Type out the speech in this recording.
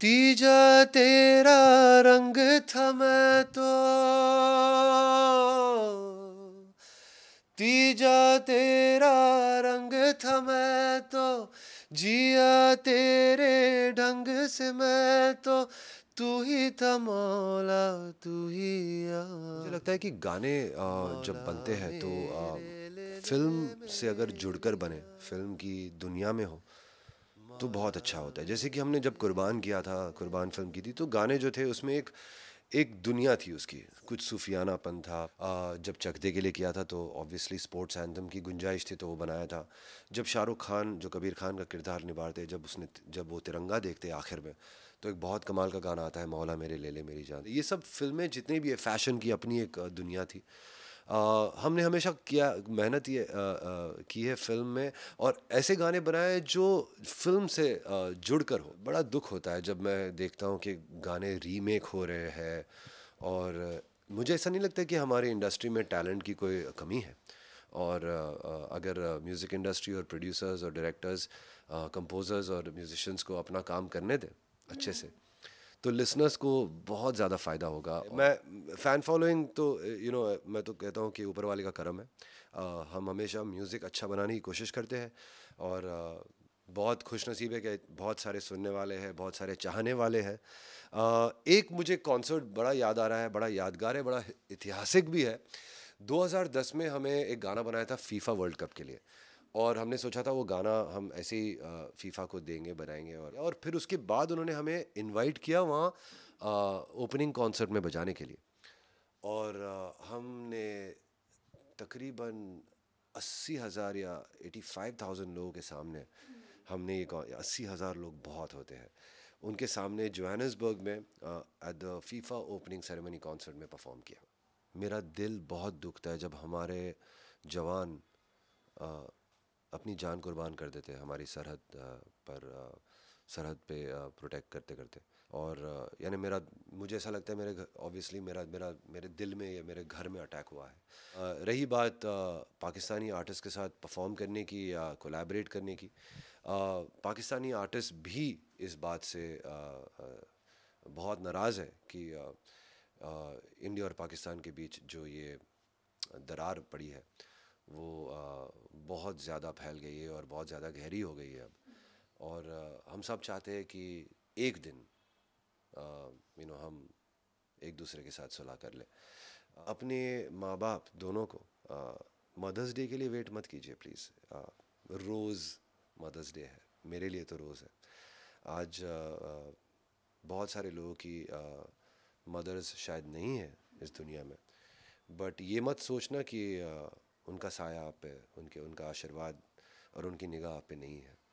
तीजा तेरा रंग था मैं तो तीजा तेरा रंग था मैं तो जिया तेरे ढंग से मैं तो तू ही था मौला तू ही मुझे लगता है कि गाने जब बनते हैं तो फिल्म से अगर जुड़कर बने फिल्म की दुनिया में हो तो बहुत अच्छा होता है जैसे कि हमने जब कुर्बान किया था कुर्बान फिल्म की थी तो गाने जो थे उसमें एक एक दुनिया थी उसकी कुछ सूफियानापन था आ, जब चकदे के लिए किया था तो ऑब्वियसली स्पोर्ट्स एंथम की गुंजाइश थी तो वो बनाया था जब शाहरुख खान जो कबीर खान का किरदार निभाते जब उसने जब वो तिरंगा देखते आखिर में तो एक बहुत कमाल का गाना आता है मौला मेरे ले ले मेरी जान ये सब फिल्में जितनी भी है फैशन की अपनी एक दुनिया थी हमने हमेशा किया मेहनत ये की है फिल्म में और ऐसे गाने बनाए जो फिल्म से जुड़कर हो बड़ा दुख होता है जब मैं देखता हूँ कि गाने रीमेक हो रहे हैं और मुझे ऐसा नहीं लगता कि हमारी इंडस्ट्री में टैलेंट की कोई कमी है और अगर म्यूज़िक इंडस्ट्री और प्रोड्यूसर्स और डायरेक्टर्स कंपोज़र्स और म्यूजिशंस को अपना काम करने दें अच्छे से तो लिसनर्स को बहुत ज़्यादा फ़ायदा होगा मैं फ़ैन फॉलोइंग तो यू नो मैं तो कहता हूँ कि ऊपर वाले का करम है आ, हम हमेशा म्यूज़िक अच्छा बनाने की कोशिश करते हैं और आ, बहुत खुश नसीब है कि बहुत सारे सुनने वाले हैं बहुत सारे चाहने वाले हैं एक मुझे कॉन्सर्ट बड़ा याद आ रहा है बड़ा यादगार है बड़ा ऐतिहासिक भी है 2010 में हमें एक गाना बनाया था फीफा वर्ल्ड कप के लिए और हमने सोचा था वो गाना हम ऐसे ही फीफा को देंगे बनाएंगे और और फिर उसके बाद उन्होंने हमें इनवाइट किया वहाँ ओपनिंग कॉन्सर्ट में बजाने के लिए और आ, हमने तकरीबन अस्सी हज़ार या एटी फाइव थाउजेंड लोगों के सामने हमने ये अस्सी हज़ार लोग बहुत होते हैं उनके सामने जोहानसबर्ग में at the FIFA opening ceremony concert में परफॉर्म किया मेरा दिल बहुत दुखता है जब हमारे जवान आ, अपनी जान कुर्बान कर देते हैं हमारी सरहद पर सरहद पे प्रोटेक्ट करते करते और यानी मेरा मुझे ऐसा लगता है मेरे ऑब्वियसली मेरा मेरा मेरे दिल में या मेरे घर में अटैक हुआ है रही बात पाकिस्तानी आर्टिस्ट के साथ परफॉर्म करने की या कोलैबोरेट करने की पाकिस्तानी आर्टिस्ट भी इस बात से बहुत नाराज़ है कि इंडिया और पाकिस्तान के बीच जो ये दरार पड़ी है वो बहुत ज़्यादा फैल गई है और बहुत ज़्यादा गहरी हो गई है अब और हम सब चाहते हैं कि एक दिन यू नो हम एक दूसरे के साथ सुलह कर ले अपने माँ बाप दोनों को मदर्स डे के लिए वेट मत कीजिए प्लीज़ रोज़ मदर्स डे है मेरे लिए तो रोज़ है आज आ, बहुत सारे लोगों की मदर्स शायद नहीं है इस दुनिया में बट ये मत सोचना कि आ, उनका साया आप पे उनके उनका आशीर्वाद और उनकी निगाह आप पे नहीं है